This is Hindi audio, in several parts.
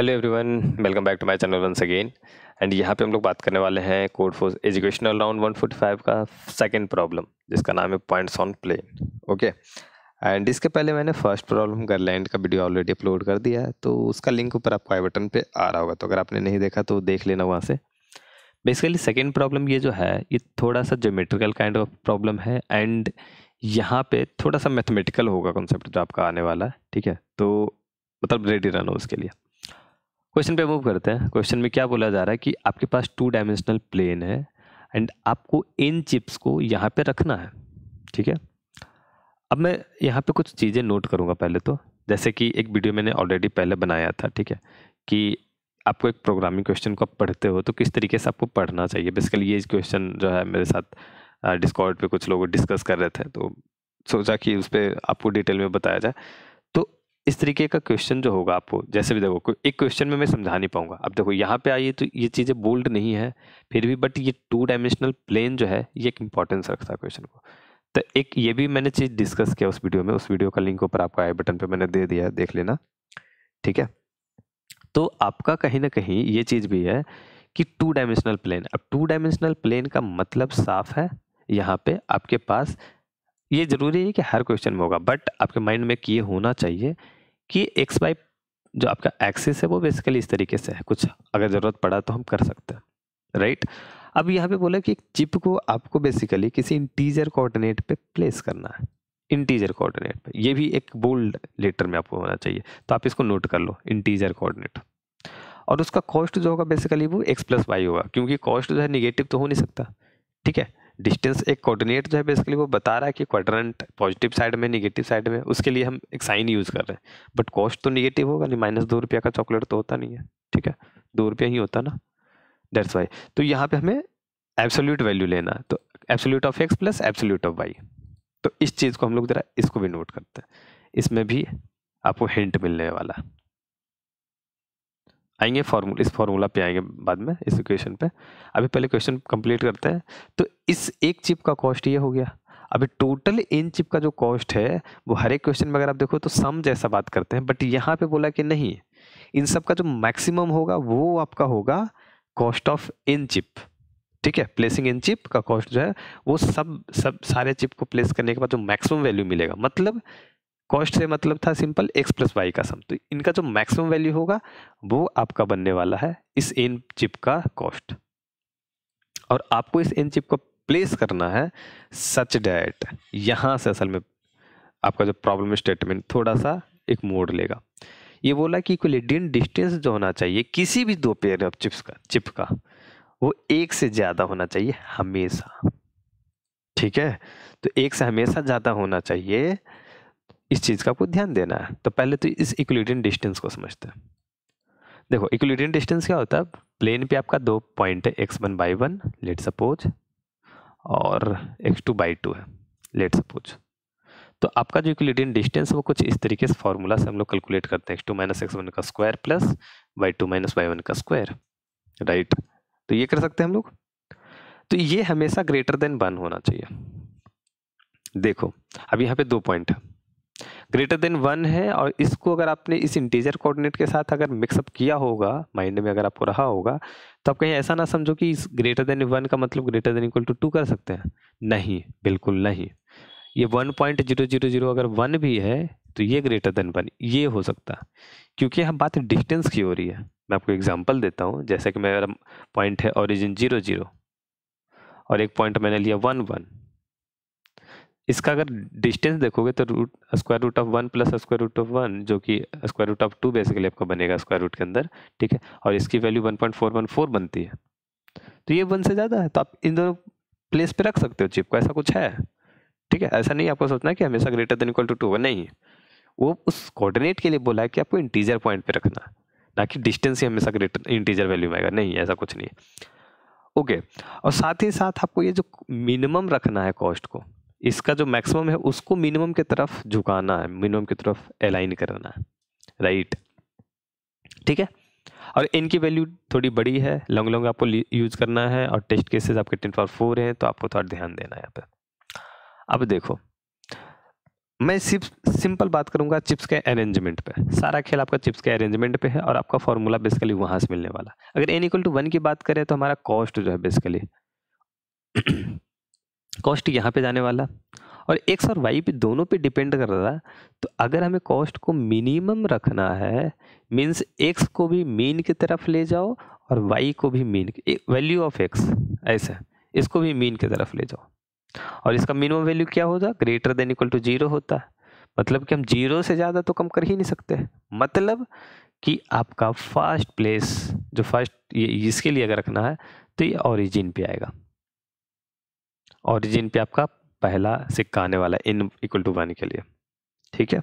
Hello everyone welcome back to my channel once again and यहाँ पे हम लोग बात करने वाले हैं Codeforces educational round one forty five का सेकंड प्रॉब्लम जिसका नाम है points on plane okay and इसके पहले मैंने फर्स्ट प्रॉब्लम गर्लैंड का वीडियो ऑलरेडी अपलोड कर दिया है तो उसका लिंक ऊपर आपको आई बटन पर आ रहा होगा तो अगर आपने नहीं देखा तो देख लेना वहाँ से बेसिकली सेकेंड प्रॉब्लम ये जो है ये थोड़ा सा जोमेट्रिकल काइंड ऑफ प्रॉब्लम है एंड यहाँ पर थोड़ा सा मैथमेटिकल होगा कॉन्सेप्ट जो आपका आने वाला है ठीक है तो मतलब रेडी रहना उसके लिए क्वेश्चन पे मूव करते हैं क्वेश्चन में क्या बोला जा रहा है कि आपके पास टू डायमेंशनल प्लेन है एंड आपको इन चिप्स को यहाँ पे रखना है ठीक है अब मैं यहाँ पे कुछ चीज़ें नोट करूँगा पहले तो जैसे कि एक वीडियो मैंने ऑलरेडी पहले बनाया था ठीक है कि आपको एक प्रोग्रामिंग क्वेश्चन को आप पढ़ते हो तो किस तरीके से आपको पढ़ना चाहिए बेसिकली ये क्वेश्चन जो है मेरे साथ डिस्कॉर्ड पे कुछ लोग डिस्कस कर रहे थे तो सोचा कि उस पर आपको डिटेल में बताया जाए इस तरीके का क्वेश्चन जो होगा आपको जैसे भी देखो एक क्वेश्चन में मैं समझा नहीं पाऊंगा अब देखो यहाँ पे आइए तो ये चीज़ें बोल्ड नहीं है फिर भी बट ये टू डायमेंशनल प्लेन जो है ये एक इंपॉर्टेंस रखता है क्वेश्चन को तो एक ये भी मैंने चीज़ डिस्कस किया उस वीडियो में उस वीडियो का लिंक ऊपर आपको आई बटन पर मैंने दे दिया देख लेना ठीक है तो आपका कहीं ना कहीं ये चीज़ भी है कि टू डायमेंशनल प्लेन अब टू डायमेंशनल प्लेन का मतलब साफ है यहाँ पे आपके पास ये ज़रूरी है कि हर क्वेश्चन में होगा बट आपके माइंड में ये होना चाहिए कि एक्स वाई जो आपका एक्सिस है वो बेसिकली इस तरीके से है कुछ अगर ज़रूरत पड़ा तो हम कर सकते हैं राइट अब यहाँ पे बोला कि एक चिप को आपको बेसिकली किसी इंटीजर कोऑर्डिनेट पे प्लेस करना है इंटीजर कोऑर्डिनेट पे ये भी एक बोल्ड लेटर में आपको होना चाहिए तो आप इसको नोट कर लो इंटीजर कोऑर्डिनेट और उसका कॉस्ट जो होगा बेसिकली वो एक्स प्लस वाई होगा क्योंकि कॉस्ट जो है निगेटिव तो हो नहीं सकता ठीक है डिस्टेंस एक कोऑर्डिनेट जो है बेसिकली वो बता रहा है कि क्वाड्रेंट पॉजिटिव साइड में निगेटिव साइड में उसके लिए हम एक साइन यूज़ कर रहे हैं बट कॉस्ट तो निगेटिव होगा नहीं माइनस दो रुपया का चॉकलेट तो होता नहीं है ठीक है दो रुपया ही होता ना डेट्स वाई तो यहाँ पे हमें एब्सोल्यूट वैल्यू लेना है तो absolute of x plus absolute of y तो इस चीज़ को हम लोग ज़रा इसको भी नोट करते हैं इसमें भी आपको हिंट मिलने वाला है आएंगे फार्मूला इस फार्मूला पे आएंगे बाद में इस इक्वेशन पे अभी पहले क्वेश्चन कंप्लीट करते हैं तो इस एक चिप का कॉस्ट ये हो गया अभी टोटल इन चिप का जो कॉस्ट है वो हर एक क्वेश्चन में अगर आप देखो तो सम जैसा बात करते हैं बट यहाँ पे बोला कि नहीं इन सब का जो मैक्सिमम होगा वो आपका होगा कॉस्ट ऑफ इन चिप ठीक है प्लेसिंग इन चिप का कॉस्ट जो है वो सब सब सारे चिप को प्लेस करने के बाद जो मैक्सिमम वैल्यू मिलेगा मतलब कॉस्ट से मतलब था सिंपल एक्स प्लस वाई का सम तो इनका जो मैक्सिमम वैल्यू होगा वो आपका बनने वाला है इस एन चिप का कॉस्ट और आपको इस एन चिप को प्लेस करना है सच डैट यहाँ से असल में आपका जो प्रॉब्लम स्टेटमेंट थोड़ा सा एक मोड लेगा ये बोला कि इक्विलिडियन डिस्टेंस जो होना चाहिए किसी भी दो पेयर ऑफ चिप्स का चिप का वो एक से ज़्यादा होना चाहिए हमेशा ठीक है तो एक से हमेशा ज़्यादा होना चाहिए इस चीज़ का आपको ध्यान देना है तो पहले तो इस इक्विलिब्रियम डिस्टेंस को समझते हैं देखो इक्विलिब्रियम डिस्टेंस क्या होता है प्लेन पे आपका दो पॉइंट है x one y one let suppose और एक्स टू बाई टू है लेट सपोज तो आपका जो इक्विलिब्रियम डिस्टेंस वो कुछ इस तरीके से फार्मूला से हम लोग कैलकुलेट करते हैं x two minus x one का square plus y two minus y one का स्क्वायर राइट तो ये कर सकते हैं हम लोग तो ये हमेशा ग्रेटर देन वन होना चाहिए देखो अब यहाँ पे दो पॉइंट है ग्रेटर देन वन है और इसको अगर आपने इस इंटीजर कोऑर्डिनेट के साथ अगर मिक्सअप किया होगा माइंड में अगर आपको रहा होगा तो आप कहीं ऐसा ना समझो कि इस ग्रेटर देन वन का मतलब greater than equal to two कर सकते हैं नहीं बिल्कुल नहीं ये one point zero zero zero अगर वन भी है तो ये ग्रेटर देन वन ये हो सकता है क्योंकि यहाँ बात डिस्टेंस की हो रही है मैं आपको एग्जाम्पल देता हूँ जैसे कि मेरा पॉइंट है ऑरिजिन जीरो जीरो और एक पॉइंट मैंने लिया वन वन इसका अगर डिस्टेंस देखोगे तो root square root of one plus square root of one जो कि square root of two basically आपका बनेगा स्क्वायर रूट के अंदर ठीक है और इसकी value one point four one four बनती है तो ये वन से ज़्यादा है तो आप इन दोनों प्लेस पे रख सकते हो चिप को ऐसा कुछ है ठीक है ऐसा नहीं आपको सोचना कि हमेशा greater than equal to two one नहीं वो उस कोऑर्डिनेट के लिए बोला है कि आपको इंटीजर पॉइंट पे रखना ना कि डिस्टेंस ही हमेशा ग्रेटर इंटीजर वैल्यू में आएगा नहीं ऐसा कुछ नहीं ओके और साथ ही साथ आपको ये जो मिनिमम रखना है कॉस्ट को इसका जो मैक्सिमम है उसको मिनिमम की तरफ झुकाना है मिनिमम की तरफ अलाइन करना है राइट ठीक है और इनकी वैल्यू थोड़ी बड़ी है लॉन्ग लॉन्ग आपको यूज करना है और टेस्ट केसेस आपके टेन पावर फोर हैं तो आपको थोड़ा ध्यान देना है यहाँ पर अब देखो मैं सिर्फ सिंपल बात करूंगा चिप्स के अरेंजमेंट पे सारा खेल आपका चिप्स के अरेंजमेंट पे है और आपका फॉर्मूला बेसिकली वहाँ से मिलने वाला अगर एन इक्वल टू वन की बात करें तो हमारा कॉस्ट जो है बेसिकली कॉस्ट यहाँ पे जाने वाला और एक्स और वाई पे दोनों पे डिपेंड कर रहा तो अगर हमें कॉस्ट को मिनिमम रखना है मीन्स एक्स को भी मीन की तरफ ले जाओ और वाई को भी मीन वैल्यू ऑफ एक्स ऐसा इसको भी मीन की तरफ ले जाओ और इसका मिनिमम वैल्यू क्या होता greater than equal to zero होता है मतलब कि हम जीरो से ज़्यादा तो कम कर ही नहीं सकते मतलब कि आपका फर्स्ट प्लेस जो फर्स्ट ये इसके लिए अगर रखना है तो ये ओरिजिन पे आएगा ऑरिजिन पे आपका पहला सिक्का आने वाला है इन इक्वल टू वन के लिए ठीक है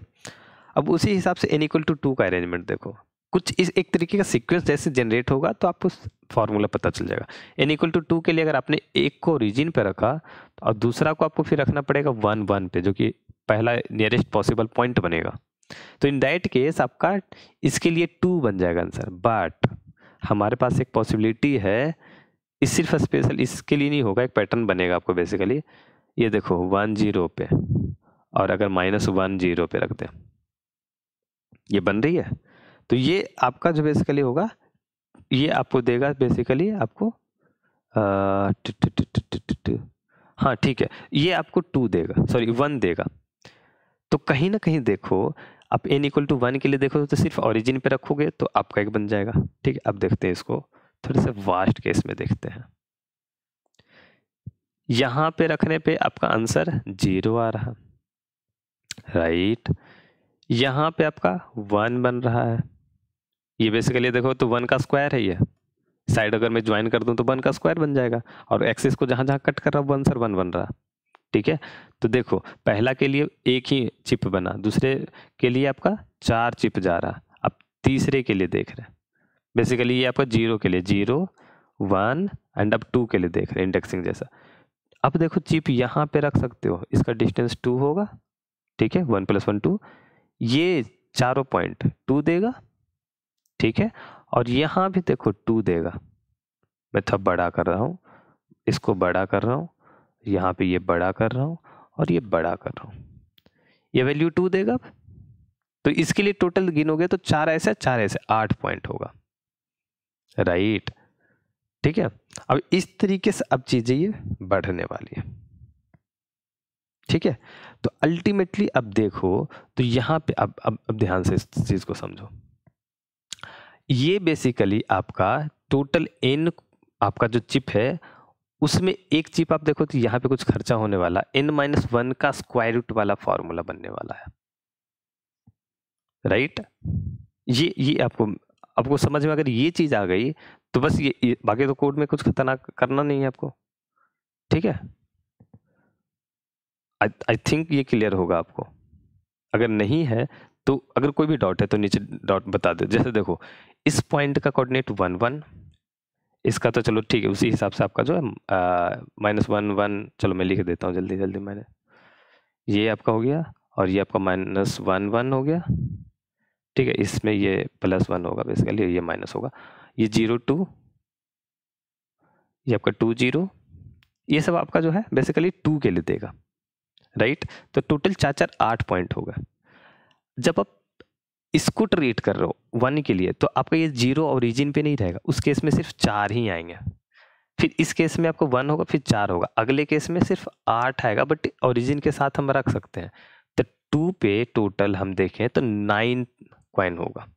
अब उसी हिसाब से एन इक्वल टू टू का अरेंजमेंट देखो कुछ इस एक तरीके का सीक्वेंस जैसे जनरेट होगा तो आपको फार्मूला पता चल जाएगा एन इक्वल टू टू के लिए अगर आपने एक को ओरिजिन पे रखा तो और दूसरा को आपको फिर रखना पड़ेगा वन वन पे जो कि पहला नियरेस्ट पॉसिबल पॉइंट बनेगा तो इन दैट केस आपका इसके लिए टू बन जाएगा आंसर बट हमारे पास एक पॉसिबिलिटी है इस सिर्फ स्पेशल इसके लिए नहीं होगा एक पैटर्न बनेगा आपको बेसिकली ये देखो वन जीरो पे और अगर माइनस वन जीरो पे रख दें ये बन रही है तो ये आपका जो बेसिकली होगा ये आपको देगा बेसिकली आपको हाँ ठीक है ये आपको टू देगा सॉरी वन देगा तो कहीं ना कहीं देखो आप एन इक्वल टू वन के लिए देखो तो सिर्फ ओरिजिन पे रखोगे तो आपका एक बन जाएगा ठीक है अब देखते हैं इसको थोड़े से वास्ट केस में देखते हैं यहां पे रखने पे आपका आंसर जीरो आ रहा राइट यहां पे आपका वन बन रहा है ये बेसिकली देखो तो वन का स्क्वायर है ये साइड अगर मैं ज्वाइन कर दूं तो वन का स्क्वायर बन जाएगा और एक्सिस को जहां जहां कट कर रहा हूँ वन सर वन बन रहा ठीक है तो देखो पहला के लिए एक ही चिप बना दूसरे के लिए आपका चार चिप जा रहा आप तीसरे के लिए देख रहे हैं बेसिकली ये आपका जीरो के लिए जीरो वन एंड अब टू के लिए देख रहे हैं इंडेक्सिंग जैसा अब देखो चिप यहाँ पे रख सकते हो इसका डिस्टेंस टू होगा ठीक है वन प्लस वन टू ये चारों पॉइंट टू देगा ठीक है और यहाँ भी देखो टू देगा मैं थोड़ा बड़ा कर रहा हूँ इसको बड़ा कर रहा हूँ यहाँ पे ये बड़ा कर रहा हूँ और ये बड़ा कर रहा हूँ ये वैल्यू टू देगा तो इसके लिए टोटल गिनोगे तो चार ऐसे चार ऐसे आठ पॉइंट होगा राइट ठीक है अब इस तरीके से अब चीज़ें ये बढ़ने वाली है ठीक है तो अल्टीमेटली अब देखो तो यहां पे अब अब अब ध्यान से इस चीज़ को समझो ये बेसिकली आपका टोटल एन आपका जो चिप है उसमें एक चिप आप देखो तो यहां पे कुछ खर्चा होने वाला एन माइनस वन का स्क्वायर रूट वाला फॉर्मूला बनने वाला है राइट ये ये आपको आपको समझ में अगर ये चीज़ आ गई तो बस ये, ये बाकी तो कोड में कुछ खतरनाक करना नहीं है आपको ठीक है आई थिंक ये क्लियर होगा आपको अगर नहीं है तो अगर कोई भी डॉट है तो नीचे डॉट बता दो जैसे देखो इस पॉइंट का कोऑर्डिनेट वन वन इसका तो चलो ठीक है उसी हिसाब से आपका जो है माइनस वन वन चलो मैं लिख देता हूँ जल्दी जल्दी मैंने ये आपका हो गया और ये आपका माइनस वन वन हो गया ठीक है इसमें ये प्लस वन होगा बेसिकली ये माइनस होगा ये जीरो टू ये आपका टू जीरो ये सब आपका जो है बेसिकली टू के लिए देगा राइट तो टोटल चार चार आठ पॉइंट होगा जब आप इसको ट्रीट कर रहे हो वन के लिए तो आपका ये जीरो ओरिजिन पे नहीं रहेगा उस केस में सिर्फ चार ही आएंगे फिर इस केस में आपको वन होगा फिर चार होगा अगले केस में सिर्फ आठ आएगा बट ओरिजिन के साथ हम रख सकते हैं तो टू पे टोटल हम देखें तो नाइन क्वाइन होगा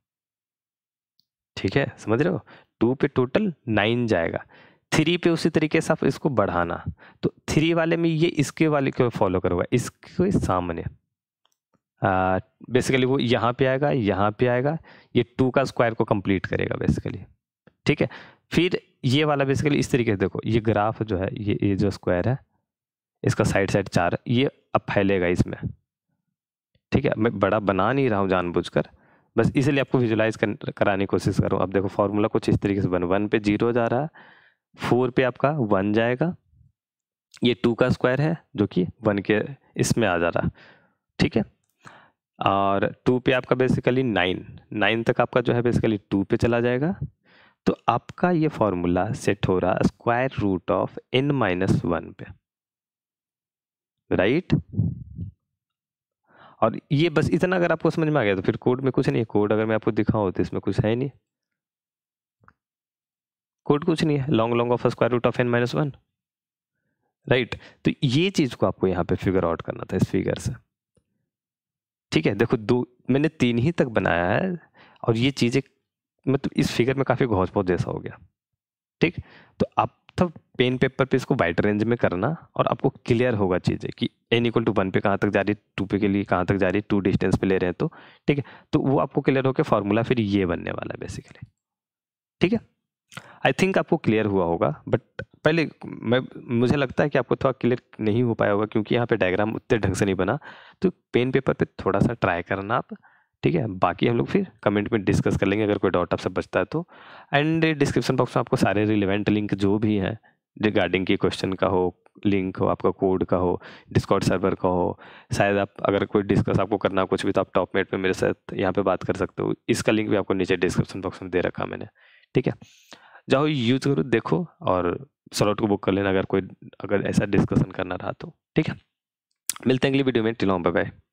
ठीक है समझ रहे हो टू पे टोटल नाइन जाएगा थ्री पे उसी तरीके से आप इसको बढ़ाना तो थ्री वाले में ये इसके वाले को फॉलो करूँगा इसके सामने बेसिकली वो यहाँ पे आएगा यहाँ पे आएगा ये टू का स्क्वायर को कंप्लीट करेगा बेसिकली ठीक है फिर ये वाला बेसिकली इस तरीके से देखो ये ग्राफ जो है ये ये जो स्क्वायर है इसका साइड साइड चार ये अब फैलेगा इसमें ठीक है मैं बड़ा बना नहीं रहा हूँ जानबूझकर बस इसलिए आपको विजुलाइज कराने की कोशिश करूँ अब देखो फार्मूला कुछ इस तरीके से बन वन पे जीरो जा रहा है फोर पे आपका वन जाएगा ये टू का स्क्वायर है जो कि वन के इसमें आ जा रहा ठीक है और टू पे आपका बेसिकली नाइन नाइन तक आपका जो है बेसिकली टू पे चला जाएगा तो आपका ये फॉर्मूला सेट हो रहा square root of n minus one पे राइट right? और ये बस इतना अगर आपको समझ में आ गया तो फिर कोड में कुछ नहीं है कोड अगर मैं आपको दिखाऊँ तो इसमें कुछ है नहीं कोड कुछ नहीं है long long of square root of n minus one right तो ये चीज़ को आपको यहाँ पे फिगर आउट करना था इस फिगर से ठीक है देखो दो मैंने तीन ही तक बनाया है और ये चीज़ें मतलब इस फिगर में काफ़ी घोष बहुत जैसा हो गया ठीक तो आप तब पेन पेपर पे इसको वाइट रेंज में करना और आपको क्लियर होगा चीज़ें कि एन इक्वल टू वन पे कहाँ तक जा रही है टू पे के लिए कहाँ तक जा रही है टू डिस्टेंस पे ले रहे हैं तो ठीक है तो वो आपको क्लियर होकर फार्मूला फिर ये बनने वाला है बेसिकली ठीक है आई थिंक आपको क्लियर हुआ होगा बट पहले मैं मुझे लगता है कि आपको थोड़ा क्लियर नहीं हो पाया होगा क्योंकि यहाँ पे डायग्राम उतने ढंग से नहीं बना तो पेन पेपर पे थोड़ा सा ट्राई करना आप ठीक है बाकी हम लोग फिर कमेंट में डिस्कस कर लेंगे अगर कोई डाउट आपसे बचता है तो एंड डिस्क्रिप्शन बॉक्स में आपको सारे रिलेवेंट लिंक जो भी हैं रिगार्डिंग की क्वेश्चन का हो लिंक हो आपका कोड का हो डिस्कॉर्ड सर्वर का हो शायद आप अगर कोई डिस्कस आपको करना कुछ भी तो आप टॉप मेट पर मेरे साथ यहाँ पर बात कर सकते हो इसका लिंक भी आपको नीचे डिस्क्रिप्शन बॉक्स में दे रखा मैंने ठीक है जाओ यूज करो देखो और सलॉट को बुक कर लेना अगर कोई अगर ऐसा डिस्कशन करना रहा तो ठीक है मिलते हैं अगली वीडियो में टिलोम बाय बाय